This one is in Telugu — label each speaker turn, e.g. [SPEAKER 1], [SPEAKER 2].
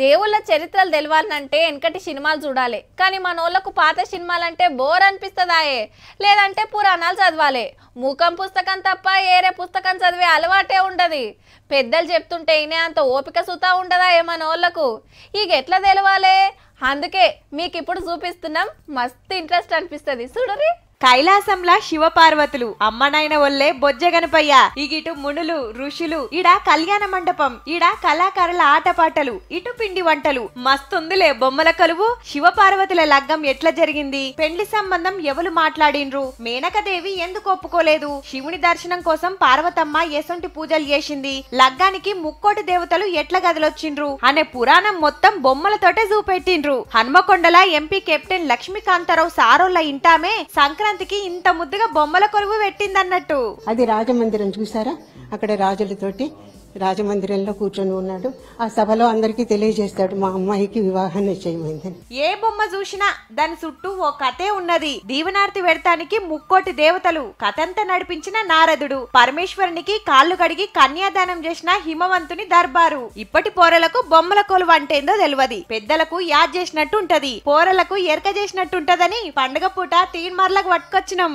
[SPEAKER 1] దేవుళ్ళ చరిత్రలు తెలవాలంటే వెనకటి సినిమాలు చూడాలి కానీ మనోళ్ళకు పాత సినిమాలంటే బోర్ అనిపిస్తుందాయే లేదంటే పురాణాలు చదవాలి ముఖం పుస్తకం తప్ప ఏరే పుస్తకం చదివే అలవాటే ఉండదు పెద్దలు చెప్తుంటే ఇనే అంత ఓపిక సుతా ఉండదా ఏ మనోళ్ళకు ఇక ఎట్లా తెలవాలి అందుకే మీకు ఇప్పుడు చూపిస్తున్నాం మస్తు ఇంట్రెస్ట్ అనిపిస్తుంది చూడరి
[SPEAKER 2] కైలాసంలా శివపార్వతులు అమ్మనాయన వల్లే బొజ్జ గనపయ్య ఇగిటు మునులు ఋషులు ఇడ కళ్యాణ మండపం ఇడ కళాకారుల ఆటపాటలు ఇటు పిండి వంటలు మస్తుందిలే బొమ్మల కలువు శివపార్వతుల లగ్గం ఎట్లా జరిగింది పెండ్లి సంబంధం ఎవరు మాట్లాడిండ్రు మేనకదేవి ఎందుకు ఒప్పుకోలేదు శివుని దర్శనం కోసం పార్వతమ్మ ఎసొంటి పూజలు చేసింది లగ్గానికి ముక్కోటి దేవతలు ఎట్ల గదిలొచ్చిండ్రు అనే పురాణం మొత్తం బొమ్మలతోటే చూపెట్టిండ్రు హన్మకొండల ఎంపీ కెప్టెన్ లక్ష్మీకాంతారావు సారోళ్ళ
[SPEAKER 3] ఇంటామే సంక్రాంతి సంక్రాంతికి ఇంత ముద్దుగా బొమ్మల కొరువు పెట్టిందన్నట్టు అది రాజమందిరం చూసారా
[SPEAKER 4] అక్కడ రాజులతోటి రాజమందిరంలో కూర్చొని ఉన్నాడు ఆ సభలో అందరికీ తెలియజేస్తాడు మా అమ్మాయికి వివాహం నిశ్చయమైందని
[SPEAKER 2] ఏ బొమ్మ చూసినా దాని చుట్టూ ఓ కథే ఉన్నది దీవనార్తి వెడతానికి ముక్కోటి దేవతలు కథంతా నడిపించిన నారదుడు పరమేశ్వరునికి కాళ్ళు కడిగి కన్యాదానం చేసిన హిమవంతుని దర్బారు ఇప్పటి పోరలకు బొమ్మల కొలువు అంటేందో తెలియదు పెద్దలకు యాద్ ఉంటది పోరలకు ఎరక చేసినట్టుంటదని పండగ పూట తీన్మార్లకు పట్టుకొచ్చినాం